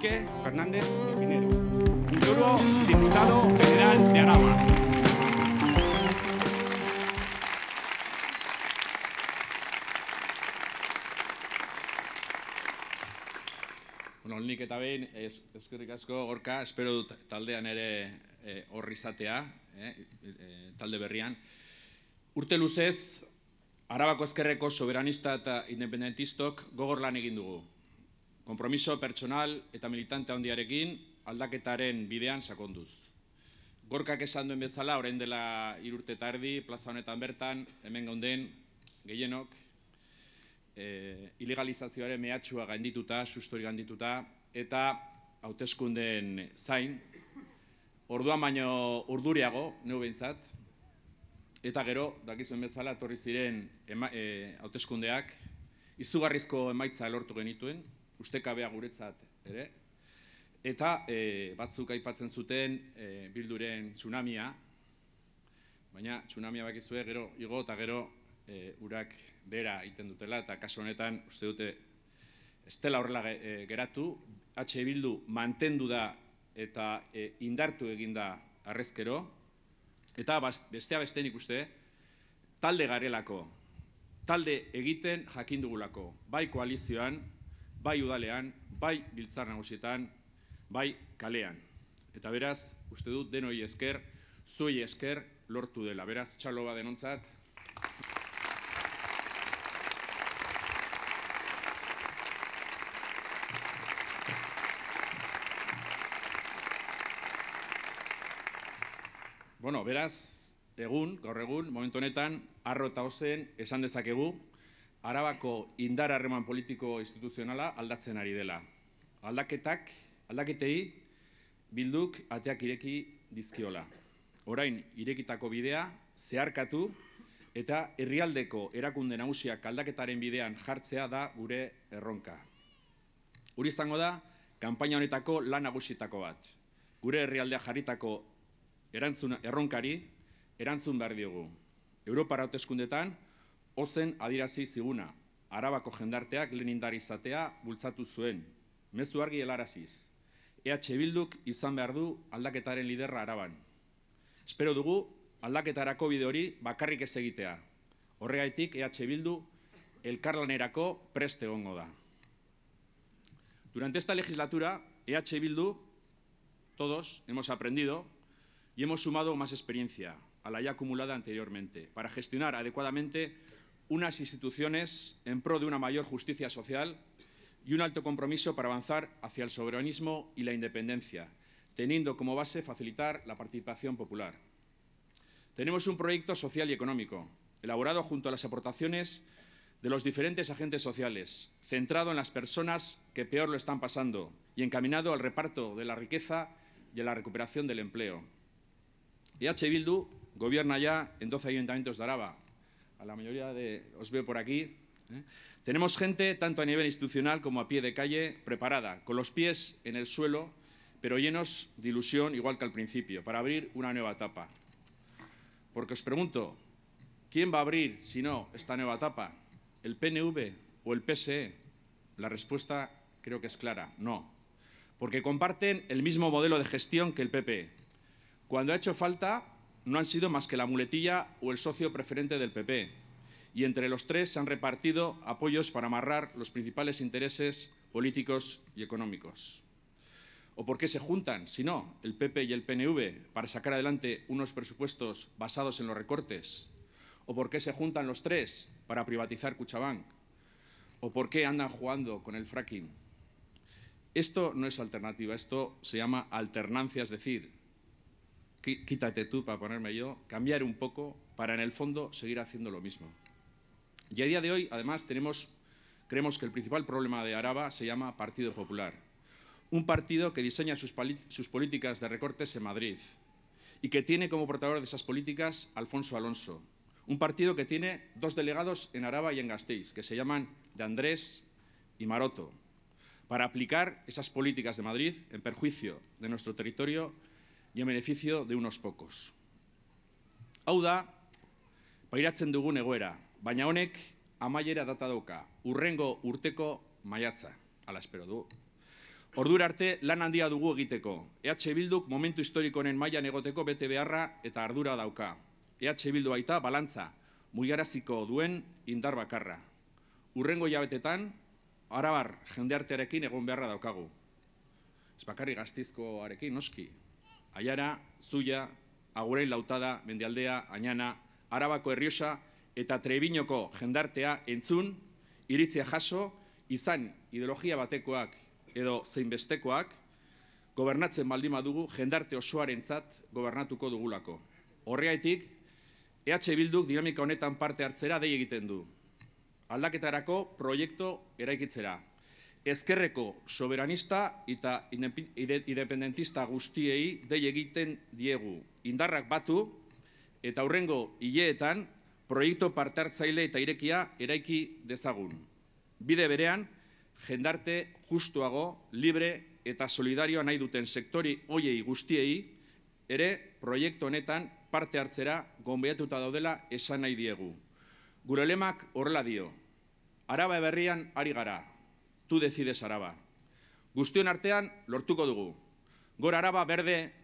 Quique Fernández de Pinero, futuro diputado general de Araba. Bueno, eta behin, eskerrik asko, gorka, espero dut taldean ere e, eh, horri izatea, eh, eh, talde berrian. Urte luzez, Arabako eskerreko soberanista eta independentistok gogor lan egin dugu kompromiso pertsonal eta militante handiarekin aldaketaren bidean sakonduz. Gorkak esan duen bezala, orain dela irurte erdi, plaza honetan bertan, hemen gaunden, gehienok, e, ilegalizazioaren mehatxua gaindituta, sustori gaindituta, eta hauteskundeen zain, orduan baino urduriago, neu behintzat, eta gero, dakizuen bezala, torri ziren e, hauteskundeak, izugarrizko emaitza lortu genituen, ustekabea guretzat ere. Eta e, batzuk aipatzen zuten e, bilduren tsunamia, baina tsunamia bakizue gero igo eta gero e, urak bera egiten dutela eta kaso honetan uste dute estela horrela e, geratu, H bildu mantendu da eta e, indartu eginda arrezkero, eta bestea beste nik uste, talde garelako, talde egiten jakindugulako, bai koalizioan, bai udalean, bai biltzar nagusietan, bai kalean. Eta beraz, uste dut denoi esker, zui esker lortu dela. Beraz, txalo bat denontzat. Bueno, beraz, egun, gaur egun, momentu honetan, arro eta hozen esan dezakegu, arabako indar harreman politiko instituzionala aldatzen ari dela. Aldaketak, aldaketei, bilduk ateak ireki dizkiola. Orain, irekitako bidea, zeharkatu, eta herrialdeko erakunde nagusiak aldaketaren bidean jartzea da gure erronka. Uri izango da, kanpaina honetako lan nagusitako bat. Gure herrialdea jarritako erantzun erronkari, erantzun behar diogu. Europa hauteskundetan, ozen adirazi ziguna, Arabako jendarteak lenindar izatea bultzatu zuen, mezu argi helaraziz. EH Bilduk izan behar du aldaketaren liderra araban. Espero dugu aldaketarako bide hori bakarrik segitea... egitea. Horregaitik EH Bildu elkarlanerako preste egongo da. Durante esta legislatura, EH Bildu, todos hemos aprendido y hemos sumado más experiencia a la ya acumulada anteriormente para gestionar adecuadamente unas instituciones en pro de una mayor justicia social y un alto compromiso para avanzar hacia el soberanismo y la independencia, teniendo como base facilitar la participación popular. Tenemos un proyecto social y económico, elaborado junto a las aportaciones de los diferentes agentes sociales, centrado en las personas que peor lo están pasando y encaminado al reparto de la riqueza y a la recuperación del empleo. EH Bildu gobierna ya en 12 ayuntamientos de Araba, a la mayoría de, os veo por aquí. ¿eh? Tenemos gente, tanto a nivel institucional como a pie de calle, preparada, con los pies en el suelo, pero llenos de ilusión, igual que al principio, para abrir una nueva etapa. Porque os pregunto, ¿quién va a abrir, si no, esta nueva etapa? ¿El PNV o el PSE? La respuesta creo que es clara, no. Porque comparten el mismo modelo de gestión que el PP. Cuando ha hecho falta, no han sido más que la muletilla o el socio preferente del PP, y entre los tres se han repartido apoyos para amarrar los principales intereses políticos y económicos. ¿O por qué se juntan, si no, el PP y el PNV para sacar adelante unos presupuestos basados en los recortes? ¿O por qué se juntan los tres para privatizar Cuchabank? ¿O por qué andan jugando con el fracking? Esto no es alternativa, esto se llama alternancia, es decir, quítate tú para ponerme yo, cambiar un poco para en el fondo seguir haciendo lo mismo. Y a día de hoy, además, creemos que el principal problema de Araba se llama Partido Popular, un partido que diseña sus, sus políticas de recortes en Madrid y que tiene como portador de esas políticas Alfonso Alonso, un partido que tiene dos delegados en Araba y en Gasteiz, que se llaman de Andrés y Maroto, para aplicar esas políticas de Madrid en perjuicio de nuestro territorio y en beneficio de unos pocos. Hau da, pairatzen dugun egoera, baina honek amaiera data dauka, urrengo urteko maiatza, ala espero du. Ordura arte lan handia dugu egiteko, EH Bilduk momentu historikoen maian egoteko bete beharra eta ardura dauka. EH Bildu baita balantza, mugiaraziko duen indar bakarra. Urrengo jabetetan, arabar jendeartearekin egon beharra daukagu. Ez bakarri gaztizkoarekin, noski, Aiara, Zuia, Agurein Lautada, Mendialdea, Añana, Arabako Herriosa eta Trebinoko jendartea entzun, iritzia jaso, izan ideologia batekoak edo zeinbestekoak, gobernatzen baldima dugu jendarte osoaren zat gobernatuko dugulako. Horreaitik, EH Bilduk dinamika honetan parte hartzera dei egiten du. Aldaketarako proiektu eraikitzera ezkerreko soberanista eta independentista guztiei dei egiten diegu. Indarrak batu eta aurrengo hileetan proiektu partartzaile eta irekia eraiki dezagun. Bide berean, jendarte justuago, libre eta solidarioa nahi duten sektori hoiei guztiei, ere proiektu honetan parte hartzera gombiatuta daudela esan nahi diegu. Gure lemak horrela dio. Araba eberrian ari gara, Tu decides Araba. Guztion artean lortuko dugu. Gor Araba berde